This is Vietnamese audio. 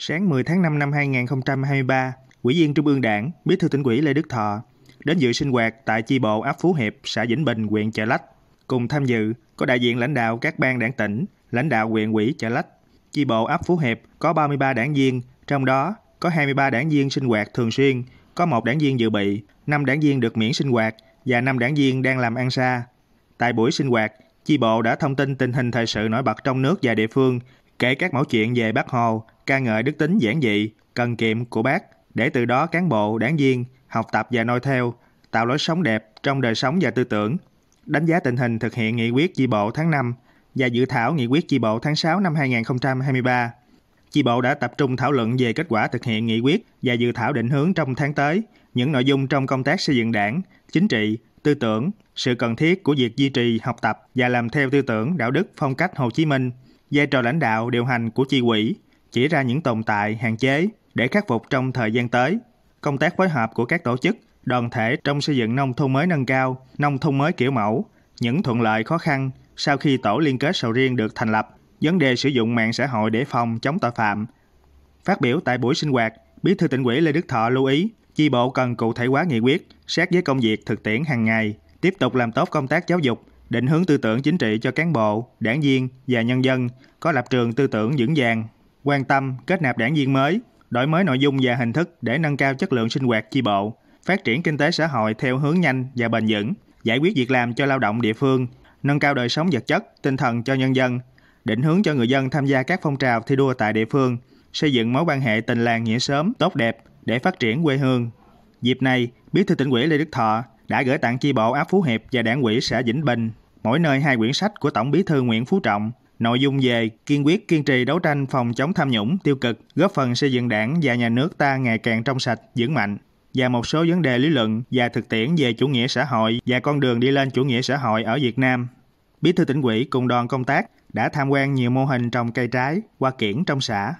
sáng 10 tháng 5 năm 2023, Ủy viên Trung ương Đảng, Bí thư tỉnh ủy Lê Đức Thọ đến dự sinh hoạt tại chi bộ ấp Phú Hiệp, xã Vĩnh Bình, huyện Chợ Lách. Cùng tham dự có đại diện lãnh đạo các ban đảng tỉnh, lãnh đạo huyện ủy Chợ Lách. Chi bộ ấp Phú Hiệp có 33 đảng viên, trong đó có 23 đảng viên sinh hoạt thường xuyên, có một đảng viên dự bị, 5 đảng viên được miễn sinh hoạt và 5 đảng viên đang làm ăn xa. Tại buổi sinh hoạt, chi bộ đã thông tin tình hình thời sự nổi bật trong nước và địa phương, kể các mẫu chuyện về bác Hồ, ca ngợi đức tính giản dị, cần kiệm của bác, để từ đó cán bộ, đảng viên học tập và noi theo, tạo lối sống đẹp trong đời sống và tư tưởng. Đánh giá tình hình thực hiện nghị quyết chi bộ tháng 5 và dự thảo nghị quyết chi bộ tháng 6 năm 2023. Chi bộ đã tập trung thảo luận về kết quả thực hiện nghị quyết và dự thảo định hướng trong tháng tới, những nội dung trong công tác xây dựng đảng, chính trị, tư tưởng, sự cần thiết của việc duy trì học tập và làm theo tư tưởng đạo đức phong cách Hồ Chí Minh – Vai trò lãnh đạo điều hành của chi quỹ chỉ ra những tồn tại, hạn chế để khắc phục trong thời gian tới. Công tác phối hợp của các tổ chức, đoàn thể trong xây dựng nông thôn mới nâng cao, nông thôn mới kiểu mẫu, những thuận lợi khó khăn sau khi tổ liên kết sầu riêng được thành lập, vấn đề sử dụng mạng xã hội để phòng chống tội phạm. Phát biểu tại buổi sinh hoạt, Bí thư tỉnh ủy Lê Đức Thọ lưu ý, chi bộ cần cụ thể hóa nghị quyết, sát với công việc thực tiễn hàng ngày, tiếp tục làm tốt công tác giáo dục, định hướng tư tưởng chính trị cho cán bộ, đảng viên và nhân dân có lập trường tư tưởng vững vàng, quan tâm kết nạp đảng viên mới, đổi mới nội dung và hình thức để nâng cao chất lượng sinh hoạt chi bộ, phát triển kinh tế xã hội theo hướng nhanh và bền vững, giải quyết việc làm cho lao động địa phương, nâng cao đời sống vật chất, tinh thần cho nhân dân, định hướng cho người dân tham gia các phong trào thi đua tại địa phương, xây dựng mối quan hệ tình làng nghĩa sớm tốt đẹp để phát triển quê hương. Dịp này, Bí thư tỉnh ủy Lê Đức Thọ đã gửi tặng chi bộ áp Phú Hiệp và đảng quỹ xã Vĩnh Bình, mỗi nơi hai quyển sách của Tổng Bí thư Nguyễn Phú Trọng, nội dung về kiên quyết kiên trì đấu tranh phòng chống tham nhũng tiêu cực, góp phần xây dựng đảng và nhà nước ta ngày càng trong sạch, vững mạnh và một số vấn đề lý luận và thực tiễn về chủ nghĩa xã hội và con đường đi lên chủ nghĩa xã hội ở Việt Nam. Bí thư tỉnh ủy cùng đoàn công tác đã tham quan nhiều mô hình trồng cây trái, hoa kiển trong xã,